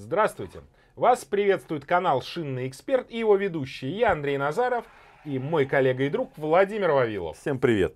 Здравствуйте! Вас приветствует канал «Шинный эксперт» и его ведущий я, Андрей Назаров, и мой коллега и друг Владимир Вавилов. Всем привет!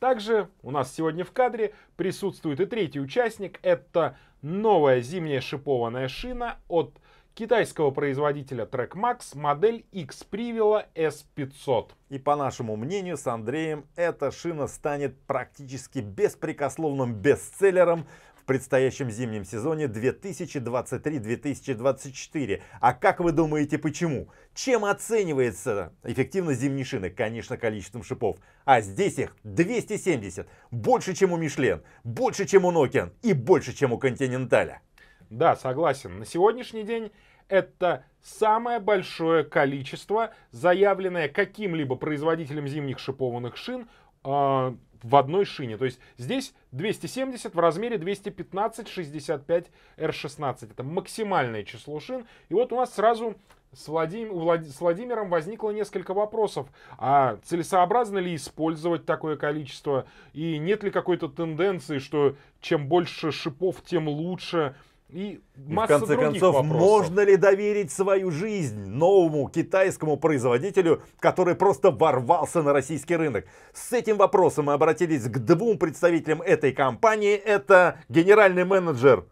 Также у нас сегодня в кадре присутствует и третий участник. Это новая зимняя шипованная шина от китайского производителя TrackMax модель X Privila S500. И по нашему мнению с Андреем эта шина станет практически беспрекословным бестселлером предстоящем зимнем сезоне 2023-2024. А как вы думаете, почему? Чем оценивается эффективность зимней шины? Конечно, количеством шипов. А здесь их 270. Больше, чем у Мишлен, больше, чем у Нокиан и больше, чем у Континенталя. Да, согласен. На сегодняшний день это самое большое количество, заявленное каким-либо производителем зимних шипованных шин э, в одной шине. То есть здесь 270 в размере 215 65 R16. Это максимальное число шин. И вот у нас сразу с, Владим... Влад... с Владимиром возникло несколько вопросов. А целесообразно ли использовать такое количество? И нет ли какой-то тенденции, что чем больше шипов, тем лучше? И, и в конце концов, вопросов. можно ли доверить свою жизнь новому китайскому производителю, который просто ворвался на российский рынок? С этим вопросом мы обратились к двум представителям этой компании. Это генеральный менеджер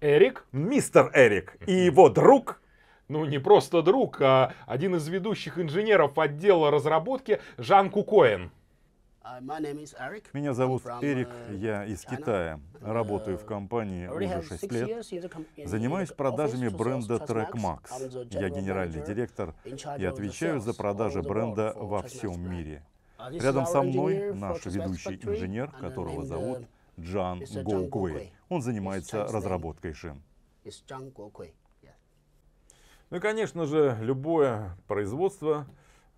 Эрик, мистер Эрик, и его друг ну не просто друг, а один из ведущих инженеров отдела разработки Жан Кукоин. Uh, Меня зовут Эрик, uh, я из Китая. Uh, Работаю в компании уже 6 лет. Занимаюсь продажами бренда TrackMax. Я генеральный директор и отвечаю за продажи бренда во всем мире. Рядом со мной наш ведущий инженер, которого зовут Джан Гоуквей. Он занимается разработкой шин. Ну и, конечно же, любое производство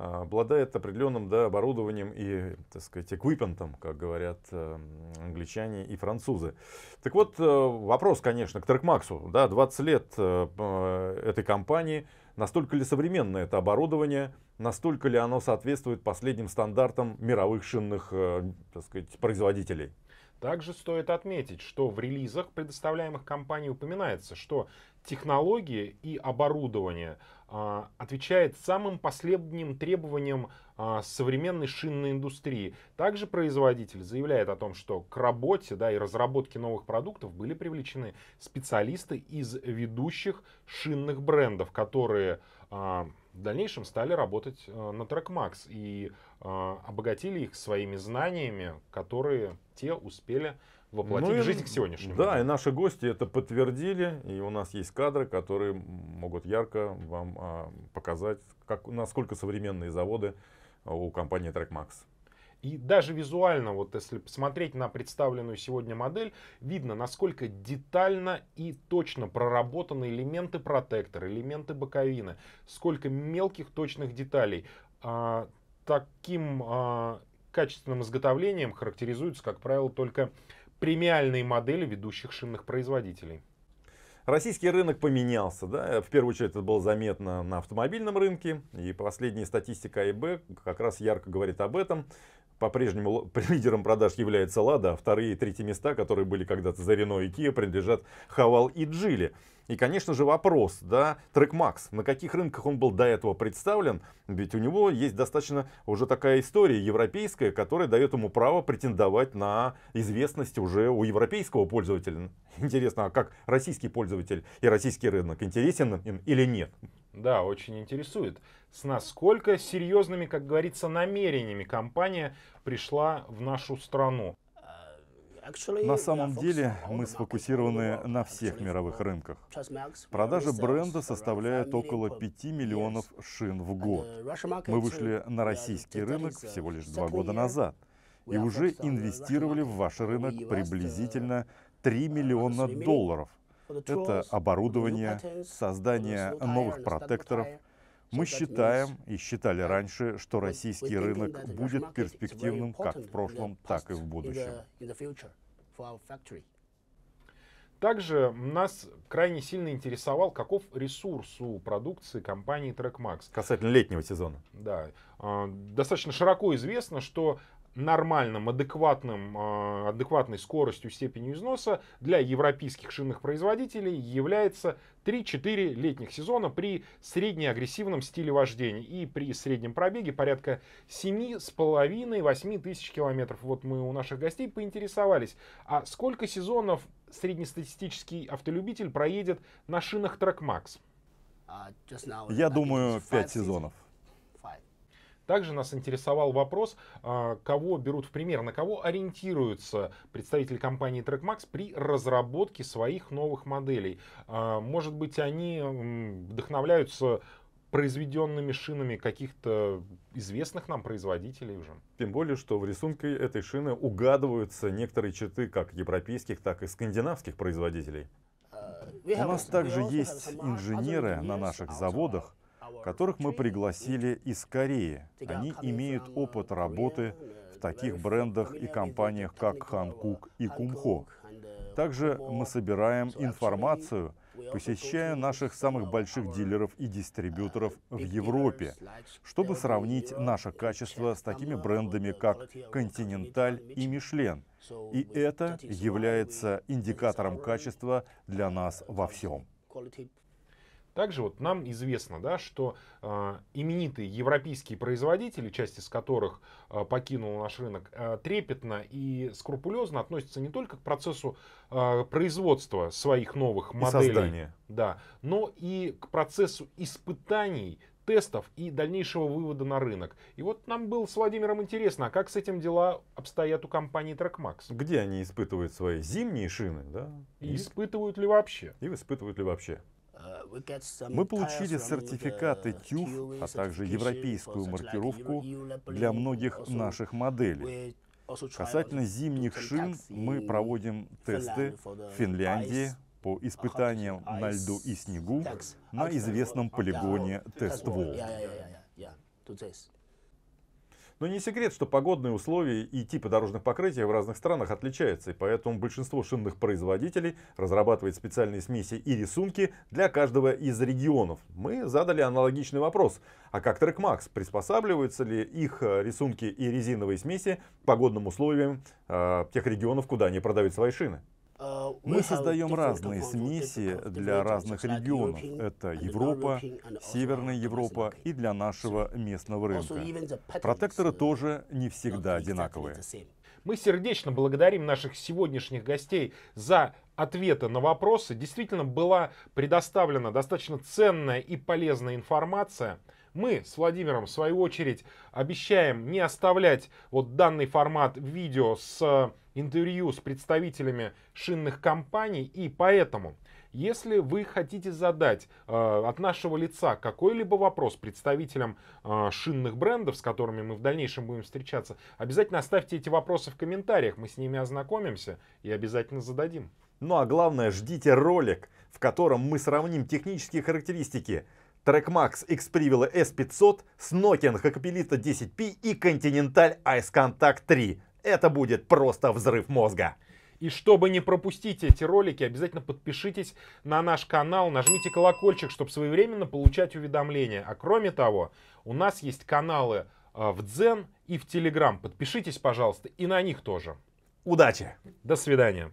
а, обладает определенным да, оборудованием и, так сказать, эквипментом, как говорят эм, англичане и французы. Так вот, э, вопрос, конечно, к Трекмаксу. Да, 20 лет э, э, этой компании. Настолько ли современно это оборудование, настолько ли оно соответствует последним стандартам мировых шинных так сказать, производителей? Также стоит отметить, что в релизах, предоставляемых компанией, упоминается, что технологии и оборудование а, отвечает самым последним требованиям а, современной шинной индустрии. Также производитель заявляет о том, что к работе да, и разработке новых продуктов были привлечены специалисты из ведущих шинных брендов, которые а, в дальнейшем стали работать э, на TrackMax и э, обогатили их своими знаниями, которые те успели воплотить ну, в жизнь к сегодняшнему. Да, и наши гости это подтвердили, и у нас есть кадры, которые могут ярко вам а, показать, как, насколько современные заводы э, у компании TrackMax. И даже визуально, вот если посмотреть на представленную сегодня модель, видно, насколько детально и точно проработаны элементы протектора, элементы боковины, сколько мелких точных деталей. А, таким а, качественным изготовлением характеризуются, как правило, только премиальные модели ведущих шинных производителей. Российский рынок поменялся, да, в первую очередь это было заметно на автомобильном рынке, и последняя статистика АИБ как раз ярко говорит об этом по-прежнему лидером продаж является Лада, а вторые и третьи места, которые были когда-то за Рено и Kia, принадлежат Хавал и Джили. И, конечно же, вопрос, да, Трек Макс на каких рынках он был до этого представлен? Ведь у него есть достаточно уже такая история европейская, которая дает ему право претендовать на известность уже у европейского пользователя. Интересно, а как российский пользователь и российский рынок интересен им или нет? Да, очень интересует, с насколько серьезными, как говорится, намерениями компания пришла в нашу страну. Э, на самом деле мы сфокусированы на всех мировых рынках. Продажи бренда составляют около 5 миллионов шин в год. Uh, мы вышли uh, на российский рынок uh, всего лишь два года назад и уже инвестировали в ваш рынок приблизительно 3 миллиона долларов это оборудование, создание новых протекторов. Мы считаем и считали раньше, что российский рынок будет перспективным как в прошлом, так и в будущем. Также нас крайне сильно интересовал, каков ресурс у продукции компании TrackMax. Касательно летнего сезона. Да. А, достаточно широко известно, что нормальным, адекватным, а, адекватной скоростью, степенью износа для европейских шинных производителей является 3-4 летних сезона при среднеагрессивном стиле вождения и при среднем пробеге порядка 7,5-8 тысяч километров. Вот мы у наших гостей поинтересовались, а сколько сезонов среднестатистический автолюбитель проедет на шинах TrackMax? А, Я думаю, 5 сезонов. Также нас интересовал вопрос, а, кого берут в пример, на кого ориентируются представители компании TrackMax при разработке своих новых моделей. А, может быть, они вдохновляются произведенными шинами каких-то известных нам производителей уже. Тем более, что в рисунке этой шины угадываются некоторые черты как европейских, так и скандинавских производителей. У нас также есть инженеры на наших заводах, которых мы пригласили из Кореи. Они имеют опыт работы в таких брендах и компаниях, как Ханкук и Кумхо. Также мы собираем информацию, посещая наших самых больших дилеров и дистрибьюторов в Европе, чтобы сравнить наше качество с такими брендами, как «Континенталь» и «Мишлен». И это является индикатором качества для нас во всем. Также вот нам известно, да, что э, именитые европейские производители, часть из которых э, покинула наш рынок, э, трепетно и скрупулезно относятся не только к процессу э, производства своих новых моделей, создания. да, но и к процессу испытаний тестов и дальнейшего вывода на рынок. И вот нам было с Владимиром интересно, а как с этим дела обстоят у компании TrackMax? Где они испытывают свои зимние шины, да? И, и испытывают ли вообще? И испытывают ли вообще. Э, мы получили сертификаты TÜV, а также европейскую маркировку для многих наших моделей. Касательно зимних шин, мы проводим тесты в Финляндии по испытаниям на льду и снегу на известном полигоне Тест-Волк. Но не секрет, что погодные условия и типы дорожных покрытий в разных странах отличаются, и поэтому большинство шинных производителей разрабатывает специальные смеси и рисунки для каждого из регионов. Мы задали аналогичный вопрос. А как TrackMax? Приспосабливаются ли их э, рисунки и резиновые смеси к погодным условиям э, тех регионов, куда они продают свои шины? А, Мы создаем разные смеси для разных регионов. Это Европа, Северная Европа и для нашего местного рынка. Протекторы тоже не всегда одинаковые. Мы сердечно благодарим наших сегодняшних гостей за ответы на вопросы. Действительно была предоставлена достаточно ценная и полезная информация. Мы с Владимиром, в свою очередь, обещаем не оставлять вот данный формат видео с интервью с представителями шинных компаний. И поэтому, если вы хотите задать э, от нашего лица какой-либо вопрос представителям э, шинных брендов, с которыми мы в дальнейшем будем встречаться, обязательно оставьте эти вопросы в комментариях. Мы с ними ознакомимся и обязательно зададим. Ну а главное, ждите ролик, в котором мы сравним технические характеристики TrackMax Xprivila S500 с Nokia Hakkapelita 10P и Continental Ice Contact 3. Это будет просто взрыв мозга. И чтобы не пропустить эти ролики, обязательно подпишитесь на наш канал, нажмите колокольчик, чтобы своевременно получать уведомления. А кроме того, у нас есть каналы э, в Дзен и в Телеграм. Подпишитесь, пожалуйста, и на них тоже. Удачи! До свидания!